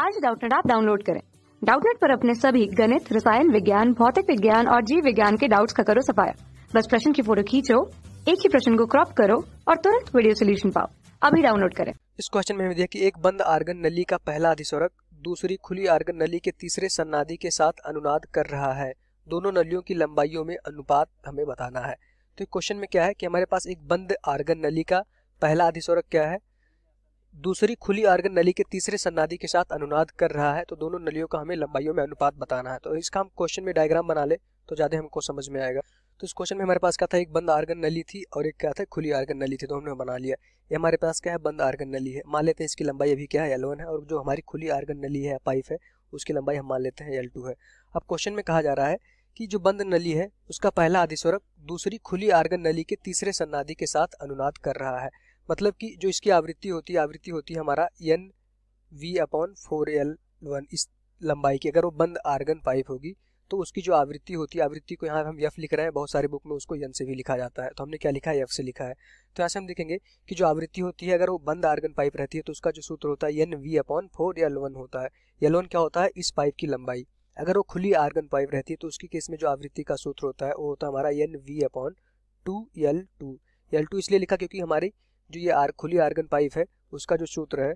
आज डाउटनेट आप डाउनलोड करें डाउटनेट पर अपने सभी गणित रसायन विज्ञान भौतिक विज्ञान और जीव विज्ञान के डाउट्स का करो सफाया बस प्रश्न की फोटो खींचो एक ही प्रश्न को क्रॉप करो और तुरंत वीडियो सोल्यूशन पाओ अभी डाउनलोड करें इस क्वेश्चन में दिया कि एक बंद आर्गन नली का पहला अधिसोरक दूसरी खुली आर्गन नली के तीसरे सन्नादि के साथ अनुनाद कर रहा है दोनों नलियों की लंबाइयों में अनुपात हमें बताना है तो क्वेश्चन में क्या है कि हमारे पास एक बंद आर्गन नली का पहला अधिसोरक क्या है दूसरी खुली आर्गन नली के तीसरे सन्नादि के साथ अनुनाद कर रहा है तो दोनों नलियों का हमें लंबाइयों में अनुपात बताना है तो इसका हम क्वेश्चन में डायग्राम बना ले तो ज़्यादा हमको समझ में आएगा तो इस क्वेश्चन में हमारे पास क्या था एक बंद आर्गन नली थी और एक क्या था खुली आर्गन नली थी तो हमने बना लिया ये हमारे पास क्या है बंद आर्गन नली है मान लेते हैं इसकी लंबाई अभी क्या है एल है और जो हमारी खुली आर्गन नली है पाइप है उसकी लंबाई हम मान लेते हैं एल है अब क्वेश्चन में कहा जा रहा है कि जो बंद नली है उसका पहला आदिस्वरक दूसरी खुली आर्गन नली के तीसरे सन्नादि के साथ अनुनाद कर रहा है मतलब कि जो इसकी आवृत्ति होती है आवृत्ति होती है हमारा N V upon four L one इस लंबाई की अगर वो बंद आर्गन पाइप होगी तो उसकी जो आवृत्ति होती है आवृत्ति को यहाँ हम यफ लिख रहे हैं बहुत सारे बुक में उसको यन से भी लिखा जाता है तो हमने क्या लिखा है यफ़ से लिखा है तो यहाँ से हम देखेंगे कि जो आवृत्ति होती है अगर वो बंद आर्गन पाइप रहती है तो उसका जो सूत्र होता है N V upon four L one होता है एल वन क्या होता है इस पाइप की लंबाई अगर वो खुली आर्गन पाइप रहती है तो उसकी केस में जो आवृत्ति का सूत्र होता है वो होता है हमारा N V upon two L two L two इसलिए लिखा क्योंकि हमारी जो ये आर खुली आर्गन पाइप है उसका जो सूत्र है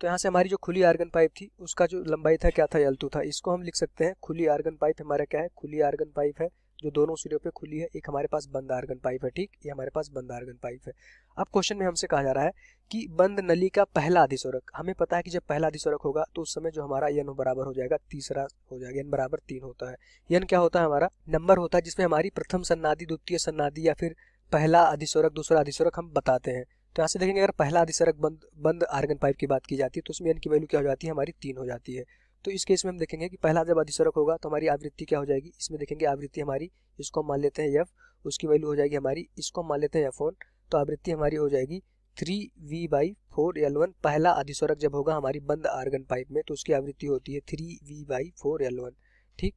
तो यहाँ से हमारी जो खुली आर्गन पाइप थी उसका जो लंबाई था क्या था यल था इसको हम लिख सकते हैं खुली आर्गन पाइप हमारा क्या है खुली आर्गन पाइप है जो दोनों सिरों पे खुली है एक हमारे पास बंद आर्गन पाइप है ठीक ये हमारे पास बंद आर्गन पाइप है अब क्वेश्चन में हमसे कहा जा रहा है कि बंद नली का पहला अधिस्वरक हमें पता है कि जब पहला अधिस्वरक होगा तो उस समय जो हमारा यन बराबर हो जाएगा तीसरा हो जाएगा यन बराबर तीन होता है यन क्या होता है हमारा नंबर होता है जिसमें हमारी प्रथम सन्नादी द्वितीय सन्नादी या फिर पहला अधिस्वरक दूसरा अधिस्वरक हम बताते हैं तो यहाँ से देखेंगे अगर पहला आदि बंद बंद आर्गन पाइप की बात की जाती है तो उसमें एन की वैल्यू क्या हो जाती है हमारी तीन हो जाती है तो इस केस में हम देखेंगे कि पहला जब अधिसरक होगा तो हमारी आवृत्ति क्या हो जाएगी इसमें देखेंगे आवृत्ति हमारी इसको मान लेते हैं एफ उसकी वैल्यू हो जाएगी हमारी इसको मान लेते हैं एफ ओन तो आवृत्ति हमारी हो जाएगी three V by four L one पहला अधिस्वरक जब होगा हमारी बंद आर्गन पाइप में तो उसकी आवृत्ति होती है three V by four L one ठीक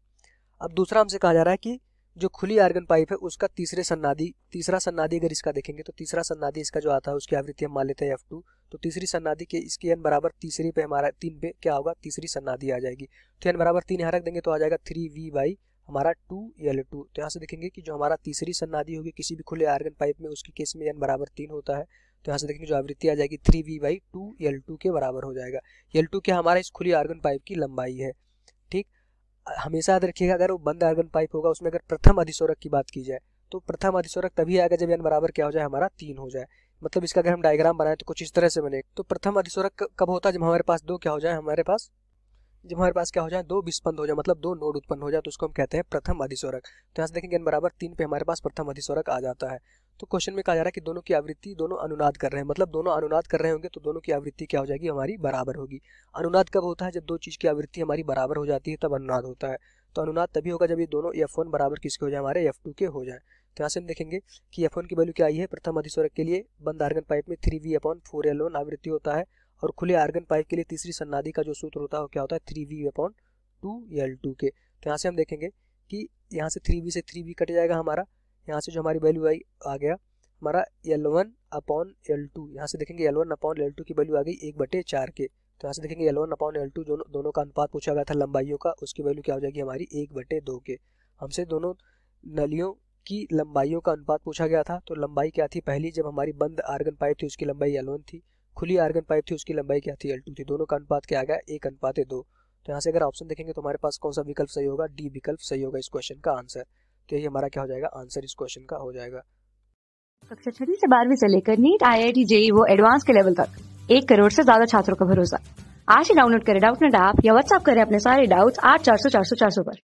अब दूसरा हमसे कहा जा रहा है कि जो खुली आर्गन पाइप है उसका तीसरे सन्नादी तीसरा सन्नादी अगर इसका देखेंगे तो तीसरा सन्नादी इसका जो आता है उसकी आवृत्ति हम मान लेते हैं एफ टू तो तीसरी सन्नादी के इसके एन बराबर तीसरी पे हमारा तीन पे क्या होगा तीसरी सन्नादी आ जाएगी तो एन बराबर तीन यहाँ रख देंगे तो आ जाएगा थ्री वी बाई हमारा टू एल टू तो यहाँ से देखेंगे कि जो हमारा तीसरी सन्नादी होगी किसी भी खुले आर्गन पाइप में उसके केस में एन बराबर तीन होता है तो यहाँ से देखेंगे जो आवृत्ति आ जाएगी three V by two L two के बराबर हो जाएगा एल टू क्या हमारा इस खुली आर्गन पाइप की लंबाई है ठीक हमेशा याद रखिएगा अगर वो बंद आर्गन पाइप होगा उसमें अगर प्रथम अधिसोरक की बात की जाए तो प्रथम अधिसोरक तभी आएगा जब एन बराबर क्या हो जाए हमारा तीन हो जाए मतलब इसका अगर हम डायग्राम बनाए तो कुछ इस तरह से बने तो प्रथम अधिसोरक कब होता है जब हमारे पास दो क्या हो जाए हमारे पास जब हमारे पास क्या हो जाए दो विस्पन्द हो जाए मतलब दो नोड उत्पन्न हो जाए तो उसको हम कहते हैं प्रथम अधिसोरक तो यहाँ से देखेंगे एन बराबर तीन पे हमारे पास प्रथम अधिसोरक आ जाता है तो क्वेश्चन में कहा जा रहा है कि दोनों की आवृत्ति दोनों अनुनाद कर रहे हैं मतलब दोनों अनुनाद कर रहे होंगे तो दोनों की आवृत्ति क्या हो जाएगी हमारी बराबर होगी अनुनाद कब होता है जब दो चीज़ की आवृत्ति हमारी बराबर हो जाती है तब अनुनाद होता है तो अनुनाद तभी होगा जब ये दोनों एफ वन बराबर किसके हो जाए हमारे एफ टू के हो जाए तो यहाँ से हम देखेंगे कि एफ वन की वैल्यू क्या आई है प्रथम अधिस्वरक के लिए बंद आर्गन पाइप में three V upon four L one आवृत्ति होता है और खुले आर्गन पाइप के लिए तीसरी सन्नादि का जो सूत्र होता है वो क्या होता है three V upon two L two के तो यहाँ से हम देखेंगे कि यहाँ से थ्री वी से थ्री वी कट जाएगा हमारा यहाँ से जो हमारी वैल्यू आई आ गया हमारा L one upon L two यहाँ से देखेंगे L one upon L two की वैल्यू आ गई एक बटे चार के तो यहाँ से देखेंगे L one upon L two दोनों दोनों का अनुपात पूछा गया था लंबाइयों का उसकी वैल्यू क्या हो जाएगी हमारी एक बटे दो के हमसे दोनों नलियों की लंबाइयों का अनुपात पूछा गया था तो लंबाई क्या थी पहली जब हमारी बंद आर्गन पाइप थी उसकी लंबाई एल थी खुली आर्गन पाइप थी उसकी लंबाई क्या थी एल थी दोनों का अनुपात क्या आ गया एक अनुपात दो तो यहाँ से अगर ऑप्शन देखेंगे तो हमारे पास कौन सा विकल्प सही होगा डी विकल्प सही होगा इस क्वेश्चन का आंसर तो ये हमारा क्या हो जाएगा आंसर इस क्वेश्चन का हो जाएगा कक्षा छठी से बारहवीं से लेकर NEET I I T JEE वो एडवांस के लेवल तक एक करोड़ से ज्यादा छात्रों का भरोसा आज ही डाउनलोड करें डाउट नेट ऐप या व्हाट्सअप करें अपने सारे डाउट्स आठ चार सौ चार सौ चार सौ पर